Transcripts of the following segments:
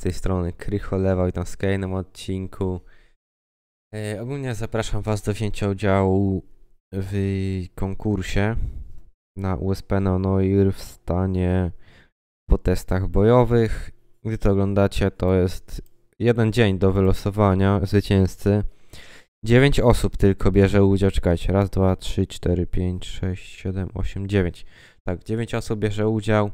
z tej strony Lewa witam w kolejnym odcinku. E, ogólnie zapraszam Was do wzięcia udziału w konkursie na USP Neonoir w stanie po testach bojowych. Gdy to oglądacie, to jest jeden dzień do wylosowania zwycięzcy. 9 osób tylko bierze udział. Czekajcie, raz, dwa, trzy, cztery, pięć, sześć, siedem, osiem, dziewięć. Tak, 9 osób bierze udział.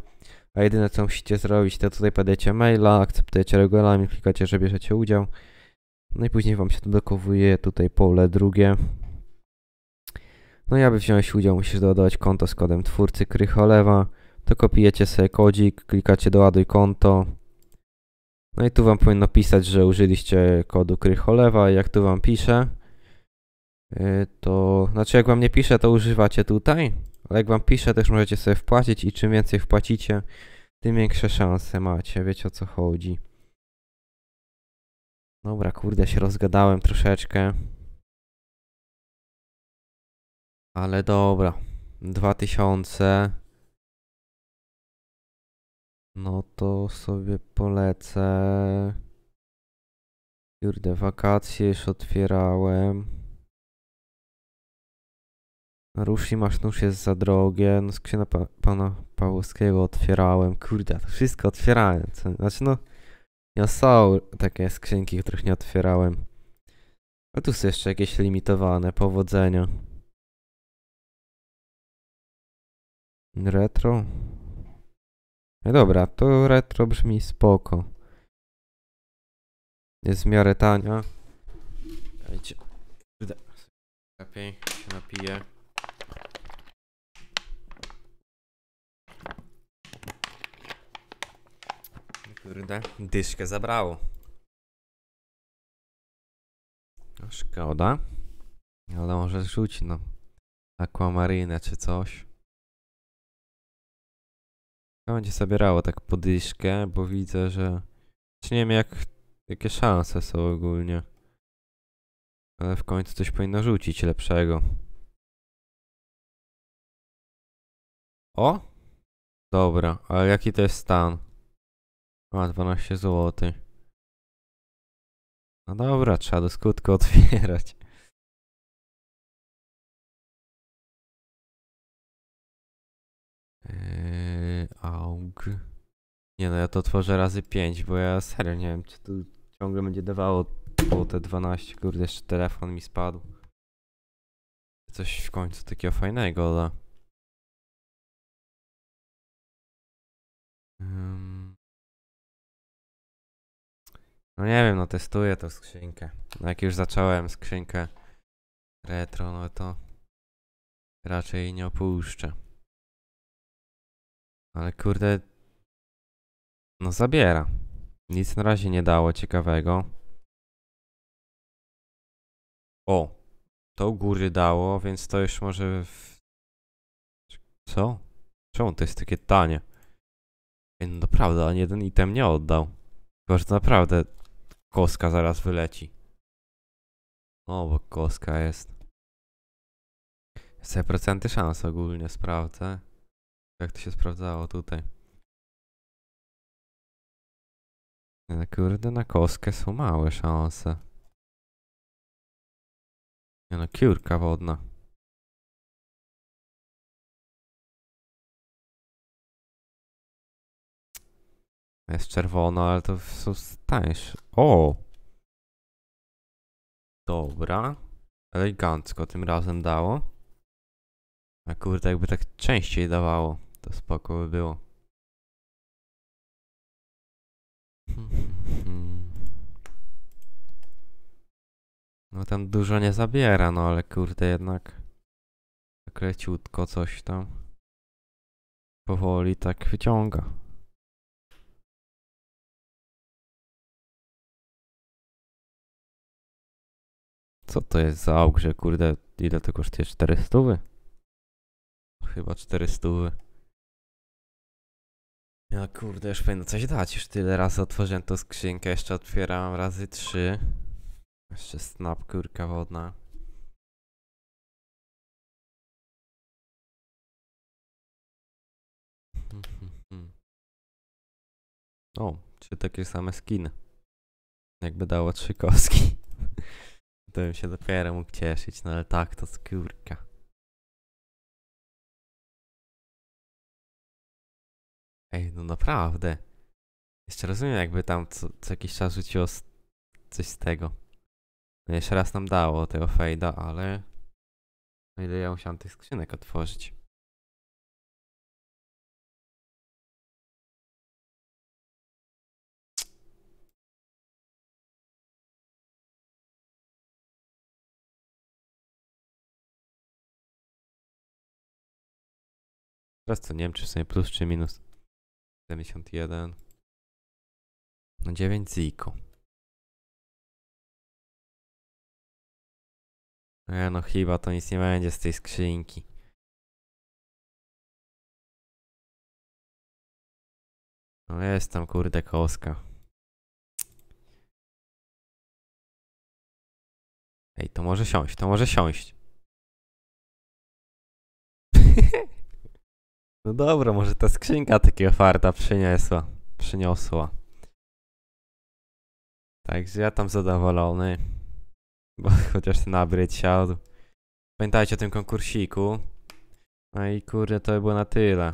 A jedyne co musicie zrobić, to tutaj podajecie maila, akceptujecie regulamin, klikacie, że bierzecie udział. No i później wam się dokowuje tutaj pole drugie. No i aby wziąć udział, musisz doładować konto z kodem twórcy Krycholewa. To kopiujecie sobie kodzik, klikacie doładuj konto. No i tu wam powinno pisać, że użyliście kodu Krycholewa. Jak tu wam pisze, Y, to znaczy jak wam nie pisze, to używacie tutaj, ale jak wam pisze, też możecie sobie wpłacić i czym więcej wpłacicie, tym większe szanse macie, wiecie o co chodzi. Dobra, kurde, się rozgadałem troszeczkę. Ale dobra, 2000. No to sobie polecę. Kurde, wakacje już otwierałem. Rusi nóż jest za drogie. No skrzyna pa pana Pawłowskiego otwierałem. Kurde, to wszystko otwierałem. Co? Znaczy no, ja są takie skrzynki, których nie otwierałem. A tu są jeszcze jakieś limitowane. Powodzenia. Retro? No dobra, to retro brzmi spoko. Jest w miarę tania. Dajcie. Lepiej się napiję. Kurde, dyszkę zabrało. No, szkoda. Ale może rzuć no. Aquamarynę czy coś. To będzie zabierało tak podyszkę, bo widzę, że... Czy nie wiem jak... Jakie szanse są ogólnie. Ale w końcu coś powinno rzucić lepszego. O! Dobra, ale jaki to jest stan? A, 12 zł. No dobra, trzeba do skutku otwierać. Yy, aug. Nie no, ja to tworzę razy 5, bo ja serio nie wiem, czy to ciągle będzie dawało po te 12. Kurde, jeszcze telefon mi spadł. Coś w końcu takiego fajnego, da. Yy. No nie wiem, no testuję tą skrzynkę. No jak już zacząłem skrzynkę retro, no to raczej nie opuszczę. Ale kurde, no zabiera. Nic na razie nie dało ciekawego. O, to góry dało, więc to już może... W... Co? Czemu to jest takie tanie? No naprawdę, ani jeden item nie oddał. Chyba, że naprawdę Koska zaraz wyleci. O, bo koska jest. Sobie procenty szans ogólnie sprawdzę. Jak to się sprawdzało tutaj. No kurde, na koskę są małe szanse. Nie no, kiurka wodna. Jest czerwono, ale to są tańsze. O! Dobra. Elegancko tym razem dało. A kurde, jakby tak częściej dawało, to spoko by było. No tam dużo nie zabiera, no ale kurde jednak. Tak leciutko coś tam. Powoli tak wyciąga. Co to jest za auk, że kurde, ile to kosztuje? 400? Chyba 400. Ja kurde, już powinno coś dać. Już tyle razy otworzyłem tą skrzynkę, jeszcze otwierałem razy 3. Jeszcze snap, kurka wodna. O, czy takie same skiny. Jakby dało trzy kostki. To bym się dopiero mógł cieszyć, no ale tak to skórka. Ej, no naprawdę. Jeszcze rozumiem, jakby tam co, co jakiś czas rzuciło coś z tego. No jeszcze raz nam dało tego fejda, ale... No ile ja musiałem tych skrzynek otworzyć. Teraz co, nie wiem czy w sumie plus czy minus. 71. No 9 Zico. E, no chyba to nic nie będzie z tej skrzynki. No jest tam kurde koska. Ej, to może siąść, to może siąść. No dobra, może ta skrzynka takiego farta przyniosła. Przyniosła. Także ja tam zadowolony. Bo chociaż ten upgrade siadł. Pamiętajcie o tym konkursiku. No i kurde, to by było na tyle.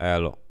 Elo.